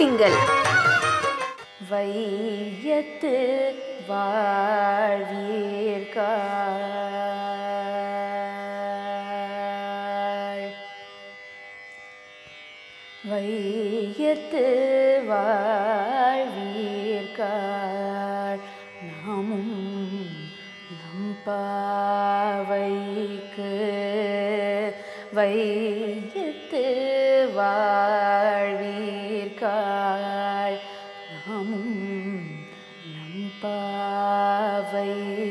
திங்கள் வையத்து வையத்து வாழ்வீர்கள் நாமும் நம்பா பாவை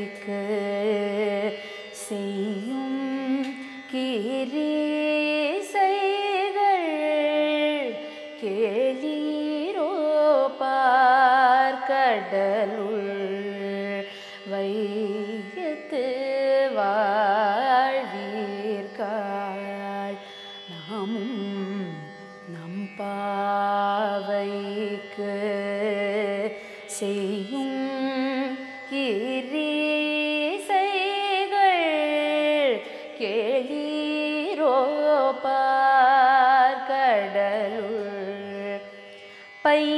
Bye!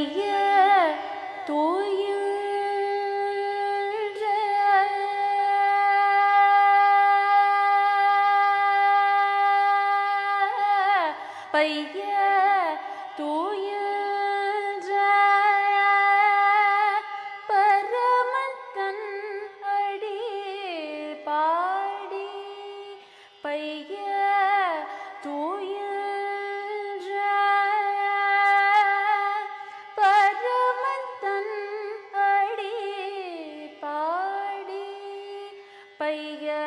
ಕೈಗೆ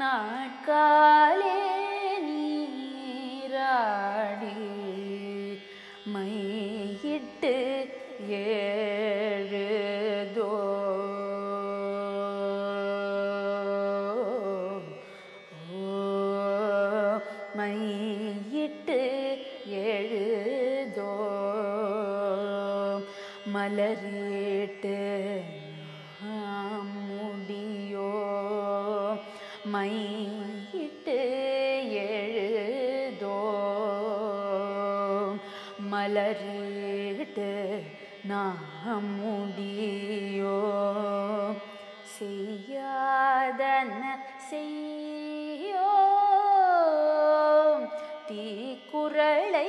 നാട്കാലേ நாமுடியோ செய்யாதன செய்யோ தீக்குறளை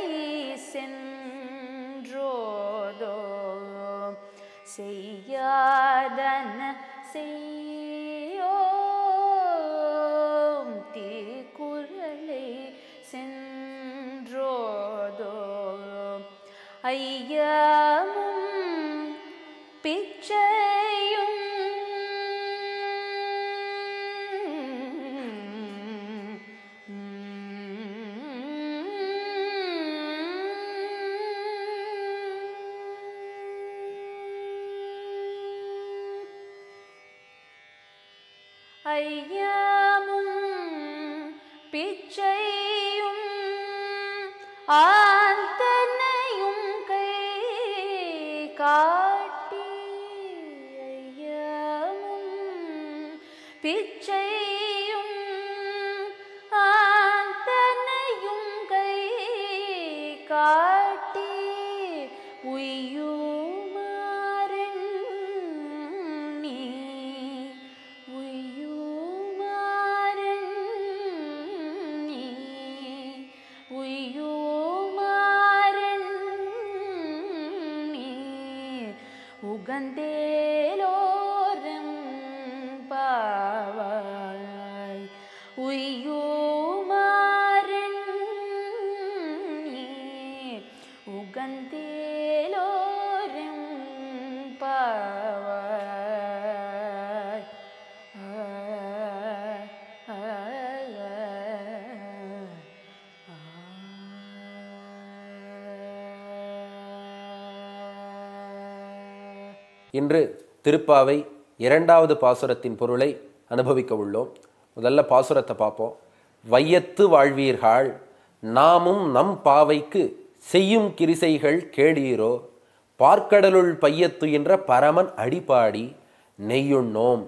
சென்றோதோ செய்யா 哎呀！இன்று திருப்பாவை இரண்டாவது பாசுரத்தின் பொருளை அனுபவிக்க உள்ளோம் முதல்ல பாசுரத்தை பார்ப்போம் வையத்து வாழ்வீர்கள் நாமும் நம் பாவைக்கு செய்யும் கிரிசைகள் கேடீரோ பார்க்கடலுள் பையத்து என்ற பரமன் அடிபாடி நெய்யுண்ணோம்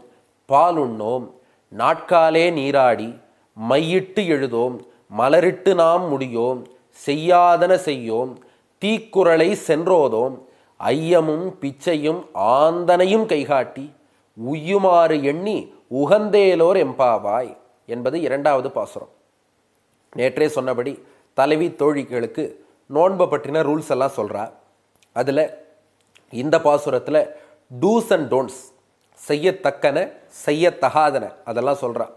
பாலுண்ணோம் நாட்காலே நீராடி மையிட்டு எழுதோம் மலரிட்டு நாம் முடியோம் செய்யாதன செய்யோம் தீக்குறளை சென்றோதோம் ஐயமும் பிச்சையும் ஆந்தனையும் கைகாட்டி உய்யுமாறு எண்ணி உகந்தேலோர் எம்பாவாய் என்பது இரண்டாவது பாசுரம் நேற்றே சொன்னபடி தலைவி தோழிகளுக்கு நோன்பு பற்றின ரூல்ஸ் எல்லாம் சொல்கிறா அதில் இந்த பாசுரத்தில் டூஸ் அண்ட் டோன்ட்ஸ் செய்யத்தக்கன செய்யத்தகாதன அதெல்லாம் சொல்கிறா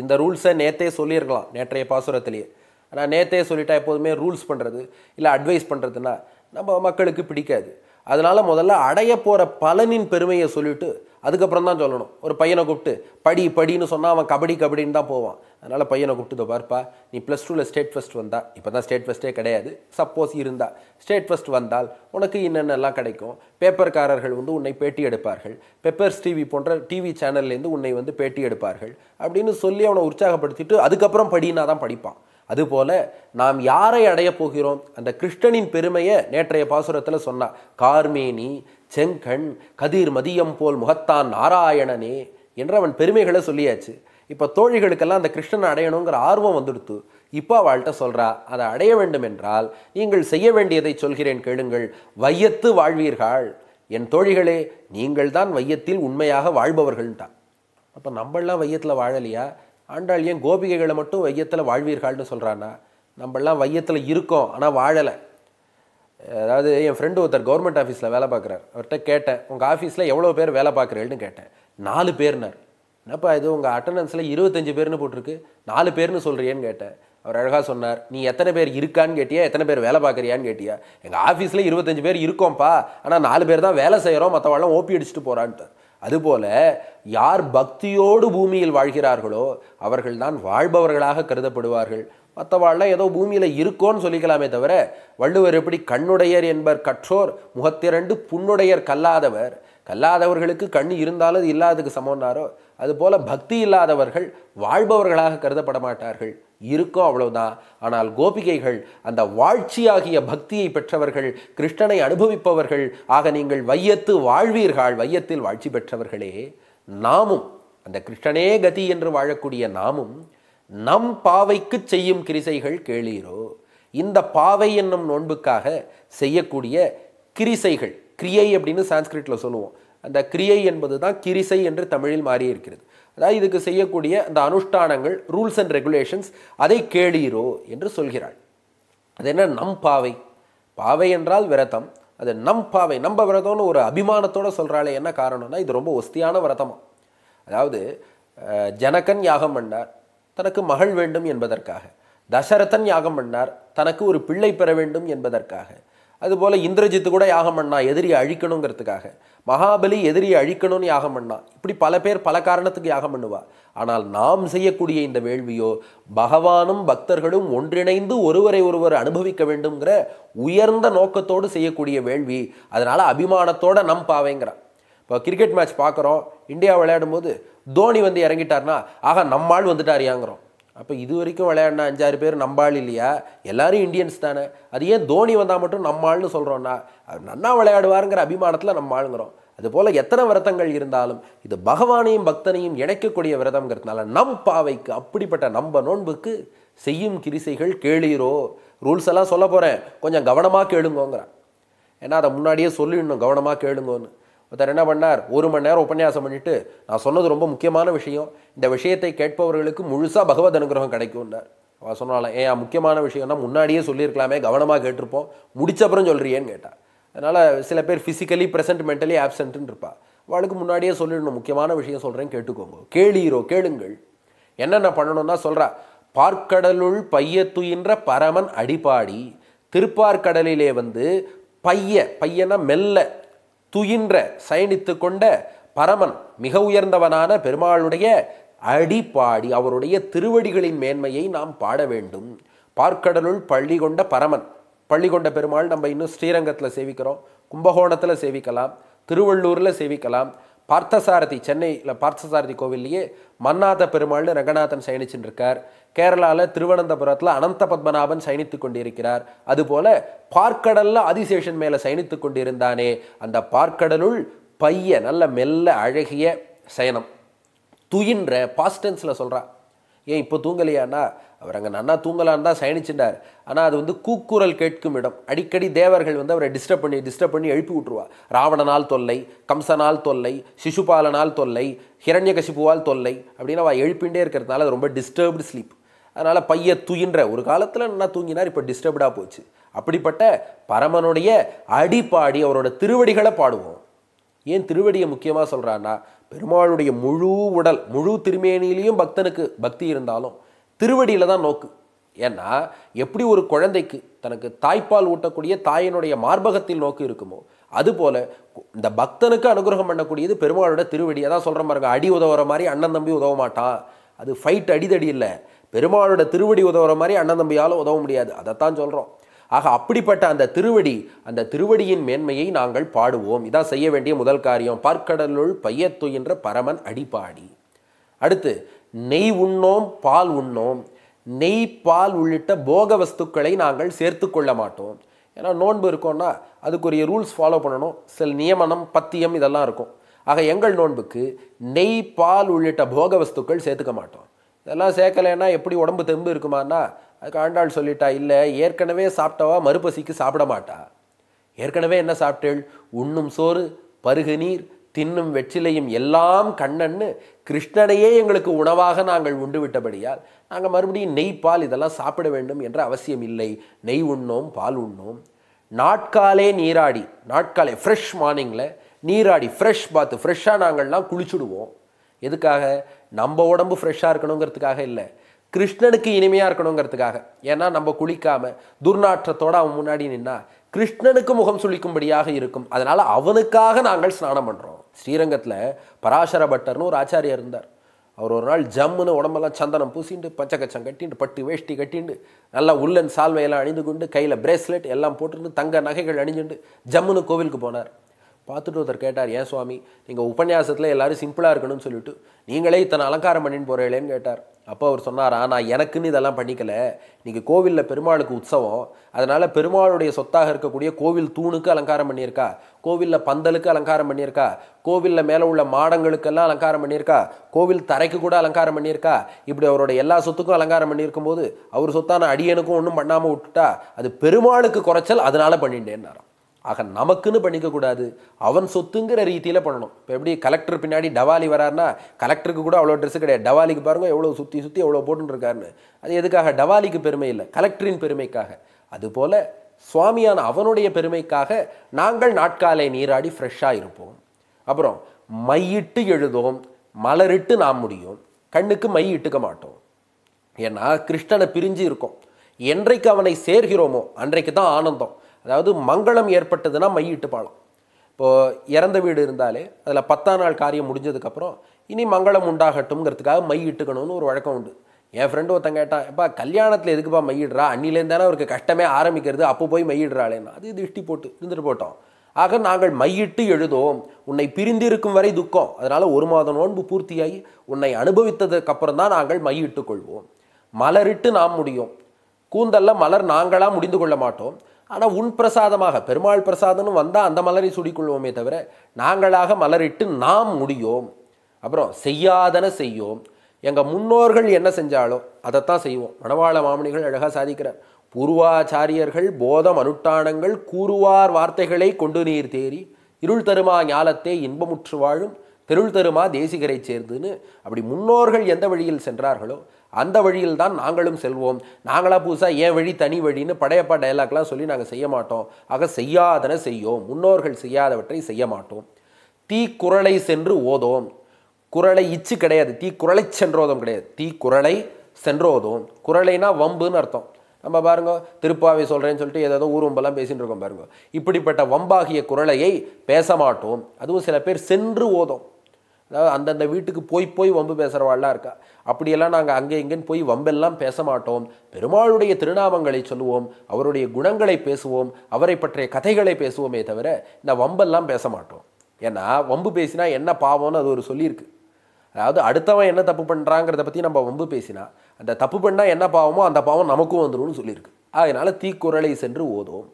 இந்த ரூல்ஸை நேற்றே சொல்லியிருக்கலாம் நேற்றைய பாசுரத்திலேயே ஆனால் நேத்தே சொல்லிட்டா எப்போதுமே ரூல்ஸ் பண்ணுறது இல்லை அட்வைஸ் பண்ணுறதுன்னா நம்ம மக்களுக்கு பிடிக்காது அதனால் முதல்ல அடைய போகிற பலனின் பெருமையை சொல்லிவிட்டு அதுக்கப்புறம் தான் சொல்லணும் ஒரு பையனை கூப்பிட்டு படி படின்னு சொன்னால் அவன் கபடி கபடின்னு தான் போவான் அதனால் பையனை கூப்பிட்டு பார்ப்பா நீ ப்ளஸ் டூவில் ஸ்டேட் ஃபஸ்ட் வந்தா இப்போ தான் ஸ்டேட் ஃபஸ்ட்டே கிடையாது சப்போஸ் இருந்தால் ஸ்டேட் ஃபஸ்ட் வந்தால் உனக்கு என்னென்னலாம் கிடைக்கும் பேப்பர்காரர்கள் வந்து உன்னை பேட்டி எடுப்பார்கள் பெப்பர்ஸ் டிவி போன்ற டிவி சேனல்லேருந்து உன்னை வந்து பேட்டி எடுப்பார்கள் அப்படின்னு சொல்லி அவனை உற்சாகப்படுத்திட்டு அதுக்கப்புறம் படினா தான் படிப்பான் அதுபோல நாம் யாரை அடைய போகிறோம் அந்த கிருஷ்ணனின் பெருமையை நேற்றைய பாசுரத்தில் சொன்னா கார்மேனி செங்கண் கதிர் மதியம் போல் முகத்தான் நாராயணனே என்று அவன் பெருமைகளை சொல்லியாச்சு இப்போ தோழிகளுக்கெல்லாம் அந்த கிருஷ்ணனை அடையணுங்கிற ஆர்வம் வந்துடுத்து இப்போ அவள்கிட்ட சொல்கிறா அதை அடைய வேண்டும் என்றால் நீங்கள் செய்ய வேண்டியதை சொல்கிறேன் கேளுங்கள் வையத்து வாழ்வீர்கள் என் தோழிகளே நீங்கள் தான் வையத்தில் உண்மையாக வாழ்பவர்கள்ட்டான் அப்போ நம்மளாம் வையத்தில் வாழலையா ஆண்டாள் ஏன் கோபிகைகளை மட்டும் வையத்தில் வாழ்வீர்கள்னு சொல்கிறான்னா நம்மளாம் வையத்தில் இருக்கோம் ஆனால் வாழலை அதாவது என் ஃப்ரெண்டு ஒருத்தர் கவர்மெண்ட் ஆஃபீஸில் வேலை பார்க்குறார் அவர்கிட்ட கேட்டேன் உங்கள் ஆஃபீஸில் எவ்வளோ பேர் வேலை பார்க்குறேன்னு கேட்டேன் நாலு பேர்னார் என்னப்பா இது உங்கள் அட்டண்டன்ஸில் இருபத்தஞ்சு பேர்னு போட்டிருக்கு நாலு பேர்னு சொல்கிறியேன்னு கேட்டேன் அவர் அழகாக சொன்னார் நீ எத்தனை பேர் இருக்கான்னு கேட்டியா எத்தனை பேர் வேலை பார்க்குறியான்னு கேட்டியா எங்கள் ஆஃபீஸில் இருபத்தஞ்சு பேர் இருக்கோம்ப்பா ஆனால் நாலு பேர் தான் வேலை செய்கிறோம் மற்றவாழ்லாம் ஓபி அடிச்சுட்டு போகிறான்ட்டு அதுபோல யார் பக்தியோடு பூமியில் வாழ்கிறார்களோ அவர்கள் தான் வாழ்பவர்களாக கருதப்படுவார்கள் மற்றவாழ்லாம் ஏதோ பூமியில் இருக்கோன்னு சொல்லிக்கலாமே தவிர வள்ளுவர் எப்படி கண்ணுடையர் என்பர் கற்றோர் முகத்திரண்டு புண்ணுடையர் கல்லாதவர் கல்லாதவர்களுக்கு கண் இருந்தாலும் இல்லாததுக்கு சமம்னாரோ அதுபோல் பக்தி இல்லாதவர்கள் வாழ்பவர்களாக கருதப்பட மாட்டார்கள் இருக்கும் அவ்வளவுதான் ஆனால் கோபிகைகள் அந்த வாழ்ச்சியாகிய பக்தியை பெற்றவர்கள் கிருஷ்ணனை அனுபவிப்பவர்கள் ஆக நீங்கள் வையத்து வாழ்வீர்கள் வையத்தில் வாழ்ச்சி பெற்றவர்களே நாமும் அந்த கிருஷ்ணனே கதி என்று வாழக்கூடிய நாமும் நம் பாவைக்கு செய்யும் கிரிசைகள் கேளீரோ இந்த பாவை என்னும் நோன்புக்காக செய்யக்கூடிய கிரிசைகள் கிரியை அப்படின்னு சான்ஸ்கிரிட்டில் சொல்லுவோம் அந்த கிரியை என்பது தான் கிரிசை என்று தமிழில் மாறி இருக்கிறது அதாவது இதுக்கு செய்யக்கூடிய அந்த அனுஷ்டானங்கள் ரூல்ஸ் அண்ட் ரெகுலேஷன்ஸ் அதை கேளீரோ என்று சொல்கிறாள் அது என்ன நம் பாவை பாவை என்றால் விரதம் அது நம் பாவை நம்ப விரதம்னு ஒரு அபிமானத்தோடு சொல்கிறாளே என்ன காரணம்னா இது ரொம்ப ஒஸ்தியான விரதமாக அதாவது ஜனகன் யாகம் பண்ணார் தனக்கு மகள் வேண்டும் என்பதற்காக தசரதன் யாகம் பண்ணார் தனக்கு ஒரு பிள்ளை பெற வேண்டும் என்பதற்காக அதுபோல் இந்திரஜித்து கூட யாகம் பண்ணா எதிரியை அழிக்கணுங்கிறதுக்காக மகாபலி எதிரியை அழிக்கணும்னு யாகம் பண்ணா இப்படி பல பேர் பல காரணத்துக்கு யாகம் பண்ணுவா ஆனால் நாம் செய்யக்கூடிய இந்த வேள்வியோ பகவானும் பக்தர்களும் ஒன்றிணைந்து ஒருவரை ஒருவர் அனுபவிக்க வேண்டுங்கிற உயர்ந்த நோக்கத்தோடு செய்யக்கூடிய வேள்வி அதனால் அபிமானத்தோட நம் பாவைங்கிறான் இப்போ கிரிக்கெட் மேட்ச் பார்க்குறோம் இந்தியா விளையாடும் போது தோனி வந்து இறங்கிட்டார்னா ஆக நம்மால் யாங்கிறோம் அப்போ இது வரைக்கும் விளையாடின அஞ்சாறு பேர் நம்பாள் இல்லையா எல்லாரும் இந்தியன்ஸ் தானே அது ஏன் தோனி வந்தால் மட்டும் நம்மாள்னு சொல்கிறோன்னா நன்னா விளையாடுவாருங்கிற அபிமானத்தில் நம்ம ஆளுங்கிறோம் அதுபோல் எத்தனை விரதங்கள் இருந்தாலும் இது பகவானையும் பக்தனையும் இணைக்கக்கூடிய விரதம்ங்கிறதுனால நம் பாவைக்கு அப்படிப்பட்ட நம்ப நோன்புக்கு செய்யும் கிரிசைகள் கேளீரோ ரூல்ஸ் எல்லாம் சொல்ல போகிறேன் கொஞ்சம் கவனமாக கேளுங்கோங்கிறேன் ஏன்னா அதை முன்னாடியே சொல்லிடணும் கவனமாக கேளுங்கோன்னு ஒருத்தர் என்ன பண்ணார் ஒரு மணி நேரம் உபன்யாசம் பண்ணிவிட்டு நான் சொன்னது ரொம்ப முக்கியமான விஷயம் இந்த விஷயத்தை கேட்பவர்களுக்கு முழுசாக பகவத் அனுகிரகம் கிடைக்கும்னார் அவள் சொன்னாலும் ஏன் முக்கியமான விஷயம்னா முன்னாடியே சொல்லியிருக்கலாமே கவனமாக கேட்டிருப்போம் முடிச்சப்புறம் சொல்கிறியேன்னு கேட்டாள் அதனால் சில பேர் ஃபிசிக்கலி ப்ரெசென்ட் மென்டலி ஆப்சென்ட்டுன்னு இருப்பாள் அவளுக்கு முன்னாடியே சொல்லிடணும் முக்கியமான விஷயம் சொல்கிறேன் கேட்டுக்கோங்க கேளீரோ கேளுங்கள் என்னென்ன பண்ணணும்னா சொல்கிறா பார்க்கடலுள் பையத்துயின்ற பரமன் அடிப்பாடி திருப்பார்க்கடலிலே வந்து பைய பையனா மெல்ல துயின்ற சயனித்து கொண்ட பரமன் மிக உயர்ந்தவனான பெருமாளுடைய அடிப்பாடி அவருடைய திருவடிகளின் மேன்மையை நாம் பாட வேண்டும் பார்க்கடலுள் பள்ளி கொண்ட பரமன் பள்ளி கொண்ட பெருமாள் நம்ம இன்னும் ஸ்ரீரங்கத்தில் சேவிக்கிறோம் கும்பகோணத்தில் சேவிக்கலாம் திருவள்ளூரில் சேவிக்கலாம் பார்த்தசாரதி சென்னையில் பார்த்தசாரதி கோவில்லையே மன்னாத பெருமாள்னு ரங்கநாதன் சயனிச்சுட்டு இருக்கார் கேரளாவில் திருவனந்தபுரத்தில் அனந்த பத்மநாபன் சயனித்து கொண்டிருக்கிறார் அதுபோல பார்க்கடலில் அதிசேஷன் மேலே சயனித்து கொண்டிருந்தானே அந்த பார்க்கடலுள் பைய நல்ல மெல்ல அழகிய சயனம் துயின்ற பாஸ்டன்ஸில் சொல்கிறார் ஏன் இப்போ தூங்கலையாண்ணா அவர் அங்கே நன்னா தூங்கலான்னு தான் சயனிச்சுட்டார் ஆனால் அது வந்து கூக்குரல் கேட்கும் இடம் அடிக்கடி தேவர்கள் வந்து அவரை டிஸ்டர்ப் பண்ணி டிஸ்டர்ப் பண்ணி எழுப்பி விட்ருவா ராவணனால் தொல்லை கம்சனால் தொல்லை சிசுபாலனால் தொல்லை ஹிரண்யகசிபுவால் தொல்லை அப்படின்னு அவள் எழுப்பிண்டே இருக்கிறதுனால அது ரொம்ப டிஸ்டர்ப்டு ஸ்லீப் அதனால் பைய துயின்ற ஒரு காலத்தில் நல்லா தூங்கினார் இப்போ டிஸ்டர்ப்டாக போச்சு அப்படிப்பட்ட பரமனுடைய அடிப்பாடி அவரோட திருவடிகளை பாடுவோம் ஏன் திருவடியை முக்கியமாக சொல்கிறான்னா பெருமாளுடைய முழு உடல் முழு திருமேனியிலையும் பக்தனுக்கு பக்தி இருந்தாலும் திருவடியில் தான் நோக்கு ஏன்னா எப்படி ஒரு குழந்தைக்கு தனக்கு தாய்ப்பால் ஊட்டக்கூடிய தாயினுடைய மார்பகத்தில் நோக்கு இருக்குமோ அதுபோல் இந்த பக்தனுக்கு அனுகிரகம் பண்ணக்கூடியது பெருமாளோட திருவடி அதான் சொல்கிற மாதிரி அடி உதவுற மாதிரி அண்ணன் தம்பி உதவ மாட்டான் அது ஃபைட் அடிதடி இல்லை பெருமாளோட திருவடி உதவுற மாதிரி அண்ணன் தம்பியால் உதவ முடியாது அதைத்தான் சொல்கிறோம் ஆக அப்படிப்பட்ட அந்த திருவடி அந்த திருவடியின் மேன்மையை நாங்கள் பாடுவோம் இதான் செய்ய வேண்டிய முதல் காரியம் பார்க்கடலுள் பையத்துயின்ற பரமன் அடிப்பாடி அடுத்து நெய் உண்ணோம் பால் உண்ணோம் நெய் பால் உள்ளிட்ட போக வஸ்துக்களை நாங்கள் சேர்த்து கொள்ள மாட்டோம் ஏன்னா நோன்பு இருக்கோம்னா அதுக்குரிய ரூல்ஸ் ஃபாலோ பண்ணணும் சில நியமனம் பத்தியம் இதெல்லாம் இருக்கும் ஆக எங்கள் நோன்புக்கு நெய் பால் உள்ளிட்ட போக வஸ்துக்கள் சேர்த்துக்க மாட்டோம் இதெல்லாம் சேர்க்கலைன்னா எப்படி உடம்பு தெம்பு இருக்குமானா அதுக்கு ஆண்டாள் சொல்லிட்டா இல்லை ஏற்கனவே சாப்பிட்டவா மறுபசிக்கு சாப்பிட மாட்டா ஏற்கனவே என்ன சாப்பிட்டேள் உண்ணும் சோறு பருகு நீர் தின்னும் வெற்றிலையும் எல்லாம் கண்ணன்னு கிருஷ்ணனையே எங்களுக்கு உணவாக நாங்கள் உண்டு விட்டபடியால் நாங்கள் மறுபடியும் நெய் பால் இதெல்லாம் சாப்பிட வேண்டும் என்ற அவசியம் இல்லை நெய் உண்ணோம் பால் உண்ணோம் நாட்காலே நீராடி நாட்காலே ஃப்ரெஷ் மார்னிங்கில் நீராடி ஃப்ரெஷ் பார்த்து ஃப்ரெஷ்ஷாக நாங்கள்லாம் குளிச்சுடுவோம் எதுக்காக நம்ம உடம்பு ஃப்ரெஷ்ஷாக இருக்கணுங்கிறதுக்காக இல்லை கிருஷ்ணனுக்கு இனிமையாக இருக்கணுங்கிறதுக்காக ஏன்னா நம்ம குளிக்காம துர்நாற்றத்தோட அவன் முன்னாடி நின்னா கிருஷ்ணனுக்கு முகம் சுளிக்கும்படியாக இருக்கும் அதனால் அவனுக்காக நாங்கள் ஸ்நானம் பண்ணுறோம் ஸ்ரீரங்கத்தில் பராசர பட்டர்னு ஒரு ஆச்சாரியர் இருந்தார் அவர் ஒரு நாள் ஜம்முன்னு உடம்பெல்லாம் சந்தனம் பூசிண்டு பச்சைக்கச்சம் கட்டிண்டு பட்டு வேஷ்டி கட்டிண்டு நல்லா உள்ளன் சால்வையெல்லாம் அணிந்து கொண்டு கையில் பிரேஸ்லெட் எல்லாம் போட்டுருந்து தங்க நகைகள் அணிஞ்சுண்டு ஜம்முன்னு கோவிலுக்கு போனார் பார்த்துட்டு ஒருத்தர் கேட்டார் ஏன் சுவாமி நீங்கள் உபன்யாசத்தில் எல்லோரும் சிம்பிளாக இருக்கணும்னு சொல்லிட்டு நீங்களே இத்தனை அலங்காரம் பண்ணின்னு போகிறீங்களேன்னு கேட்டார் அப்போ அவர் சொன்னாரா நான் எனக்குன்னு இதெல்லாம் பண்ணிக்கல இன்றைக்கி கோவிலில் பெருமாளுக்கு உற்சவம் அதனால் பெருமாளுடைய சொத்தாக இருக்கக்கூடிய கோவில் தூணுக்கு அலங்காரம் பண்ணியிருக்கா கோவிலில் பந்தலுக்கு அலங்காரம் பண்ணியிருக்கா கோவிலில் மேலே உள்ள மாடங்களுக்கெல்லாம் அலங்காரம் பண்ணியிருக்கா கோவில் தரைக்கு கூட அலங்காரம் பண்ணியிருக்கா இப்படி அவருடைய எல்லா சொத்துக்கும் அலங்காரம் பண்ணியிருக்கும் போது அவர் சொத்தான அடியனுக்கும் ஒன்றும் பண்ணாமல் விட்டுட்டா அது பெருமாளுக்கு குறைச்சல் அதனால் பண்ணிட்டேன்னாராம் ஆக நமக்குன்னு பண்ணிக்கக்கூடாது அவன் சொத்துங்கிற ரீதியில் பண்ணணும் இப்போ எப்படி கலெக்டர் பின்னாடி டவாலி வராருன்னா கலெக்டருக்கு கூட அவ்வளோ ட்ரெஸ்ஸு கிடையாது டவாலிக்கு பாருங்கள் எவ்வளோ சுற்றி சுற்றி எவ்வளோ போட்டுருக்காருன்னு அது எதுக்காக டவாலிக்கு பெருமை இல்லை கலெக்டரின் பெருமைக்காக அதுபோல் சுவாமியான அவனுடைய பெருமைக்காக நாங்கள் நாட்காலை நீராடி ஃப்ரெஷ்ஷாக இருப்போம் அப்புறம் மையிட்டு எழுதும் மலரிட்டு நாம் முடியும் கண்ணுக்கு மை இட்டுக்க மாட்டோம் ஏன்னா கிருஷ்ணனை பிரிஞ்சு இருக்கும் என்றைக்கு அவனை சேர்கிறோமோ அன்றைக்கு தான் ஆனந்தம் அதாவது மங்களம் ஏற்பட்டதுன்னா மையிட்டு பாலம் இப்போது இறந்த வீடு இருந்தாலே அதில் பத்தாம் நாள் காரியம் முடிஞ்சதுக்கப்புறம் இனி மங்களம் உண்டாகட்டும்ங்கிறதுக்காக மை இட்டுக்கணும்னு ஒரு வழக்கம் உண்டு என் ஃப்ரெண்டு ஒருத்தன் கேட்டான் எப்பா கல்யாணத்தில் எதுக்குப்பா மையிடுறா அன்னிலேருந்தானே அவருக்கு கஷ்டமே ஆரம்பிக்கிறது அப்போ போய் மையிடுறாளேன்னா அது திருஷ்டி போட்டு இருந்துட்டு போட்டோம் ஆக நாங்கள் மையிட்டு எழுதுவோம் உன்னை பிரிந்திருக்கும் வரை துக்கம் அதனால் ஒரு மாதம் நோன்பு பூர்த்தியாகி உன்னை அனுபவித்ததுக்கு அப்புறம் தான் நாங்கள் மையிட்டு கொள்வோம் மலரிட்டு நாம் முடியும் கூந்தல்ல மலர் நாங்களாக முடிந்து கொள்ள மாட்டோம் ஆனால் உன் பிரசாதமாக பெருமாள் பிரசாதம்னு வந்தால் அந்த மலரை சுடிக்கொள்வோமே தவிர நாங்களாக மலரிட்டு நாம் முடியோம் அப்புறம் செய்யாதன செய்யோம் எங்கள் முன்னோர்கள் என்ன செஞ்சாலும் அதைத்தான் செய்வோம் மணவாள மாமணிகள் அழகாக சாதிக்கிறார் பூர்வாச்சாரியர்கள் போதம் அனுட்டானங்கள் கூறுவார் வார்த்தைகளை கொண்டு நீர் தேறி இருள் தருமா ஞாலத்தே இன்பமுற்று வாழும் தெருள் தருமா தேசிகரை சேர்ந்துன்னு அப்படி முன்னோர்கள் எந்த வழியில் சென்றார்களோ அந்த வழியில் தான் நாங்களும் செல்வோம் நாங்களாக புதுசாக ஏன் வழி தனி வழின்னு படையப்பா டைலாக்லாம் சொல்லி நாங்கள் செய்ய மாட்டோம் ஆக செய்யாதன செய்யோம் முன்னோர்கள் செய்யாதவற்றை செய்ய மாட்டோம் தீ குரலை சென்று ஓதோம் குரலை இச்சு கிடையாது தீ குரலை சென்றோதும் கிடையாது தீ குரலை சென்றோதும் குரலைனா வம்புன்னு அர்த்தம் நம்ம பாருங்க திருப்பாவை சொல்கிறேன்னு சொல்லிட்டு ஏதோ ஊர்வம்பெல்லாம் பேசிகிட்டு இருக்கோம் பாருங்க இப்படிப்பட்ட வம்பாகிய குரலையை பேச மாட்டோம் அதுவும் சில பேர் சென்று ஓதும் அதாவது அந்தந்த வீட்டுக்கு போய் போய் வம்பு பேசுகிறவாள்லாம் இருக்கா அப்படியெல்லாம் நாங்கள் அங்கே இங்கேன்னு போய் வம்பெல்லாம் பேச மாட்டோம் பெருமாளுடைய திருநாமங்களை சொல்லுவோம் அவருடைய குணங்களை பேசுவோம் அவரை பற்றிய கதைகளை பேசுவோமே தவிர இந்த வம்பெல்லாம் பேச மாட்டோம் ஏன்னா வம்பு பேசினா என்ன பாவம்னு அது ஒரு சொல்லியிருக்கு அதாவது அடுத்தவன் என்ன தப்பு பண்ணுறாங்கிறத பற்றி நம்ம வம்பு பேசினா அந்த தப்பு பண்ணால் என்ன பாவமோ அந்த பாவம் நமக்கும் வந்துடும் சொல்லியிருக்கு அதனால் தீக்குறளை சென்று ஓதும்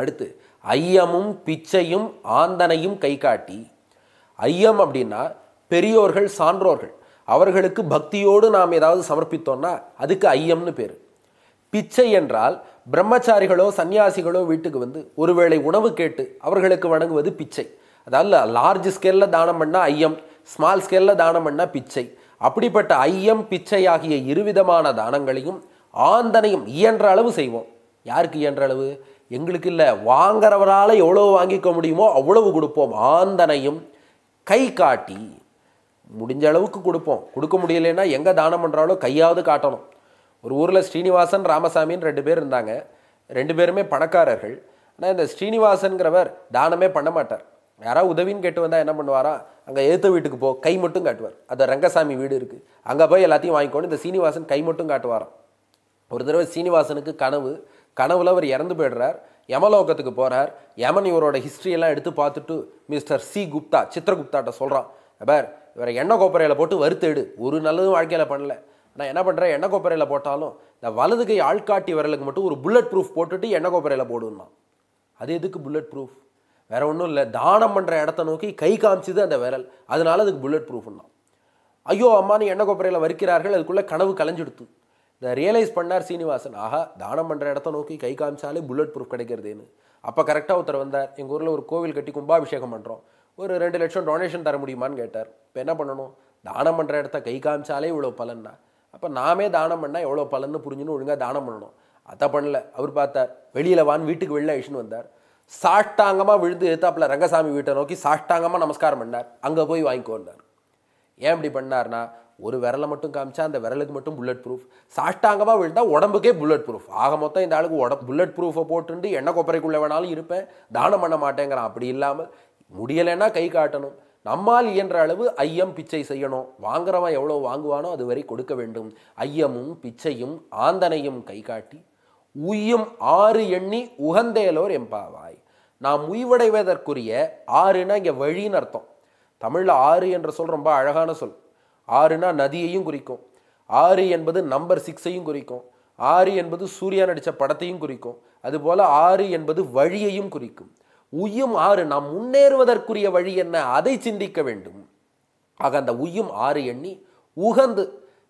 அடுத்து ஐயமும் பிச்சையும் ஆந்தனையும் கை காட்டி ஐயம் அப்படின்னா பெரியோர்கள் சான்றோர்கள் அவர்களுக்கு பக்தியோடு நாம் ஏதாவது சமர்ப்பித்தோம்னா அதுக்கு ஐயம்னு பேர் பிச்சை என்றால் பிரம்மச்சாரிகளோ சன்னியாசிகளோ வீட்டுக்கு வந்து ஒருவேளை உணவு கேட்டு அவர்களுக்கு வணங்குவது பிச்சை அதாவது லார்ஜ் ஸ்கேலில் தானம் பண்ணால் ஐயம் ஸ்மால் ஸ்கேலில் தானம் பண்ணால் பிச்சை அப்படிப்பட்ட ஐயம் பிச்சை ஆகிய இருவிதமான தானங்களையும் ஆந்தனையும் இயன்ற அளவு செய்வோம் யாருக்கு இயன்ற அளவு எங்களுக்கு இல்லை வாங்குறவரால் எவ்வளோ வாங்கிக்க முடியுமோ அவ்வளவு கொடுப்போம் ஆந்தனையும் கை காட்டி முடிஞ்ச அளவுக்கு கொடுப்போம் கொடுக்க முடியலைன்னா எங்கே தானம் பண்ணுறாலோ கையாவது காட்டணும் ஒரு ஊரில் ஸ்ரீனிவாசன் ராமசாமின்னு ரெண்டு பேர் இருந்தாங்க ரெண்டு பேருமே பணக்காரர்கள் ஆனால் இந்த ஸ்ரீனிவாசன்கிறவர் தானமே பண்ண மாட்டார் யாராவது உதவின்னு கேட்டு வந்தால் என்ன பண்ணுவாரா அங்கே ஏற்ற வீட்டுக்கு போ கை மட்டும் காட்டுவார் அந்த ரங்கசாமி வீடு இருக்குது அங்கே போய் எல்லாத்தையும் வாங்கிக்கோணும் இந்த சீனிவாசன் கை மட்டும் காட்டுவாராம் ஒரு தடவை சீனிவாசனுக்கு கனவு கனவுல அவர் இறந்து போயிடுறார் யமலோகத்துக்கு போகிறார் யமன் இவரோட ஹிஸ்ட்ரியெல்லாம் எடுத்து பார்த்துட்டு மிஸ்டர் சி குப்தா சித்திரகுப்தாட்ட சொல்கிறான் பார் இவரை எண்ணெய் கோப்பரையில் போட்டு வருத்தேடு ஒரு நல்லதும் வாழ்க்கையில் பண்ணல நான் என்ன பண்ணுறேன் எண்ணெய் கோப்பரையில் போட்டாலும் இந்த வலது கை ஆள்காட்டி விரலுக்கு மட்டும் ஒரு புல்லட் ப்ரூஃப் போட்டுட்டு எண்ணெய் கோப்பரையில் போடுவேன்னா அது எதுக்கு புல்லட் ப்ரூஃப் வேறு ஒன்றும் இல்லை தானம் பண்ணுற இடத்த நோக்கி கை காமிச்சுது அந்த விரல் அதனால அதுக்கு புல்லட் ப்ரூஃப்னா ஐயோ அம்மா நீ எண்ணெய் கோப்பரையில் வறுக்கிறார்கள் அதுக்குள்ளே கனவு களைஞ்சிடுத்து இதை ரியலைஸ் பண்ணார் சீனிவாசன் ஆஹா தானம் பண்ணுற இடத்த நோக்கி கை காமிச்சாலே புல்லட் ப்ரூஃப் கிடைக்கிறதுன்னு அப்போ கரெக்டாக ஒருத்தர் வந்தார் எங்கள் ஊரில் ஒரு கோவில் கட்டி கும்பாபிஷேகம் பண்ணுறோம் ஒரு ரெண்டு லட்சம் டொனேஷன் தர முடியுமான்னு கேட்டார் இப்போ என்ன பண்ணணும் தானம் பண்ணுற இடத்த கை காமிச்சாலே இவ்வளோ பலன்னா அப்போ நாமே தானம் பண்ணால் எவ்வளோ பலன்னு புரிஞ்சுன்னு ஒழுங்காக தானம் பண்ணணும் அதை பண்ணல அவர் பார்த்தார் வெளியில் வான் வீட்டுக்கு வெளில ஐஷன் வந்தார் சாஷ்டாங்கமாக விழுந்து எடுத்தாப்பில் ரங்கசாமி வீட்டை நோக்கி சாஷ்டாங்கமாக நமஸ்காரம் பண்ணார் அங்கே போய் வாங்கிக்கோண்டார் ஏன் இப்படி பண்ணார்னா ஒரு விரலை மட்டும் காமிச்சா அந்த விரலுக்கு மட்டும் புல்லட் ப்ரூஃப் சாஷ்டாங்கமாக விழுந்தா உடம்புக்கே புல்லட் ப்ரூஃப் ஆக மொத்தம் இந்த ஆளுக்கு உடம்பு புல்லட் ப்ரூஃபை போட்டுண்டு எண்ணெய் கொப்பரைக்குள்ளே வேணாலும் இருப்பேன் தானம் பண்ண மாட்டேங்கிறான் அப்படி இல்லாமல் முடியலைன்னா கை காட்டணும் நம்மால் இயன்ற அளவு ஐயம் பிச்சை செய்யணும் வாங்குறவன் எவ்வளோ வாங்குவானோ அது வரை கொடுக்க வேண்டும் ஐயமும் பிச்சையும் ஆந்தனையும் கை காட்டி உயும் ஆறு எண்ணி உகந்தேலோர் எம்பாவாய் நாம் உய்வடைவதற்குரிய ஆறுனா இங்கே வழின்னு அர்த்தம் தமிழில் ஆறு என்ற சொல் ரொம்ப அழகான சொல் ஆறுனா நதியையும் குறிக்கும் ஆறு என்பது நம்பர் சிக்ஸையும் குறிக்கும் ஆறு என்பது சூர்யா நடித்த படத்தையும் குறிக்கும் அதுபோல் ஆறு என்பது வழியையும் குறிக்கும் உயும் ஆறு நாம் முன்னேறுவதற்குரிய வழி என்ன அதை சிந்திக்க வேண்டும் ஆக அந்த உயும் ஆறு எண்ணி உகந்து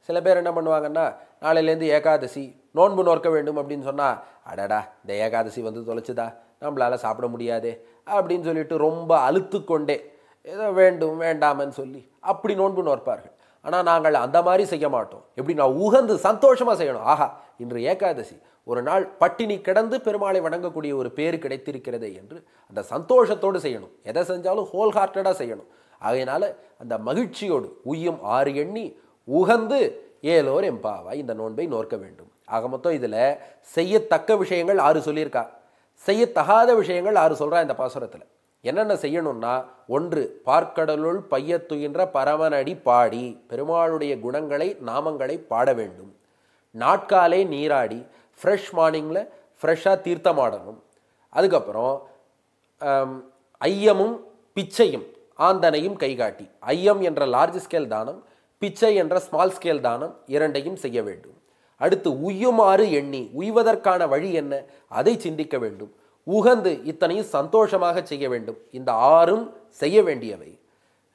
சில பேர் என்ன பண்ணுவாங்கன்னா நாளையிலேருந்து ஏகாதசி நோன்பு நோக்க வேண்டும் அப்படின்னு சொன்னால் அடடா இந்த ஏகாதசி வந்து தொலைச்சுதா நம்மளால் சாப்பிட முடியாதே அப்படின்னு சொல்லிட்டு ரொம்ப அழுத்து கொண்டே ஏதோ வேண்டும் வேண்டாமன்னு சொல்லி அப்படி நோன்பு நோற்பார்கள் ஆனால் நாங்கள் அந்த மாதிரி செய்ய மாட்டோம் எப்படி நான் உகந்து சந்தோஷமாக செய்யணும் ஆஹா இன்று ஏகாதசி ஒரு நாள் பட்டினி கிடந்து பெருமாளை வணங்கக்கூடிய ஒரு பேர் கிடைத்திருக்கிறதே என்று அந்த சந்தோஷத்தோடு செய்யணும் எதை செஞ்சாலும் ஹோல் ஹார்ட்டடாக செய்யணும் ஆகையினால அந்த மகிழ்ச்சியோடு உயும் ஆறு எண்ணி உகந்து ஏலோர் எம்பாவா இந்த நோன்பை நோக்க வேண்டும் ஆக மொத்தம் இதில் செய்யத்தக்க விஷயங்கள் ஆறு சொல்லியிருக்கா செய்யத்தகாத விஷயங்கள் ஆறு சொல்கிறா இந்த பாசுரத்தில் என்னென்ன செய்யணும்னா ஒன்று பார்க்கடலுள் பையத்துகின்ற பரமனடி பாடி பெருமாளுடைய குணங்களை நாமங்களை பாட வேண்டும் நாட்காலே நீராடி ஃப்ரெஷ் மார்னிங்கில் ஃப்ரெஷ்ஷாக தீர்த்தமாடணும் அதுக்கப்புறம் ஐயமும் பிச்சையும் ஆந்தனையும் கைகாட்டி ஐயம் என்ற லார்ஜ் ஸ்கேல் தானம் பிச்சை என்ற ஸ்மால் ஸ்கேல் தானம் இரண்டையும் செய்ய வேண்டும் அடுத்து உய்யுமாறு எண்ணி உய்வதற்கான வழி என்ன அதை சிந்திக்க வேண்டும் உகந்து இத்தனையும் சந்தோஷமாக செய்ய வேண்டும் இந்த ஆறும் செய்ய வேண்டியவை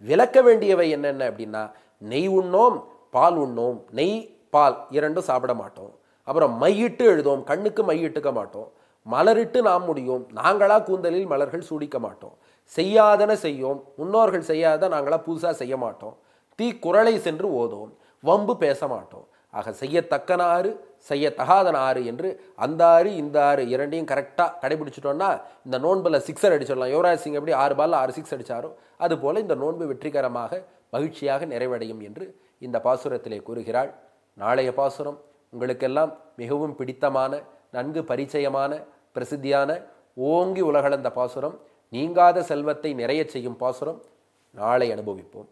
விளக்க வேண்டியவை என்னென்ன அப்படின்னா நெய் உண்ணோம் பால் உண்ணோம் நெய் பால் இரண்டும் சாப்பிட மாட்டோம் அப்புறம் மையிட்டு எழுதுவோம் கண்ணுக்கு மையிட்டுக்க மாட்டோம் மலரிட்டு நாம் முடியும் நாங்களாக கூந்தலில் மலர்கள் சூடிக்க மாட்டோம் செய்யாதன செய்யும் முன்னோர்கள் செய்யாத நாங்களாக புதுசாக செய்ய மாட்டோம் தீ குரலை சென்று ஓதும் வம்பு பேச மாட்டோம் ஆக செய்யத்தக்கனாறு ஆறு என்று அந்த ஆறு இந்த ஆறு இரண்டையும் கரெக்டாக கடைபிடிச்சிட்டோன்னா இந்த நோன்பில் சிக்ஸர் அடிச்சிடலாம் யுவராஜ் சிங் எப்படி ஆறு பால் ஆறு சிக்ஸ் அடித்தாரோ அதுபோல் இந்த நோன்பு வெற்றிகரமாக மகிழ்ச்சியாக நிறைவடையும் என்று இந்த பாசுரத்திலே கூறுகிறாள் நாளைய பாசுரம் உங்களுக்கெல்லாம் மிகவும் பிடித்தமான நன்கு பரிச்சயமான பிரசித்தியான ஓங்கி உலகளந்த பாசுரம் நீங்காத செல்வத்தை நிறைய செய்யும் பாசுரம் நாளை அனுபவிப்போம்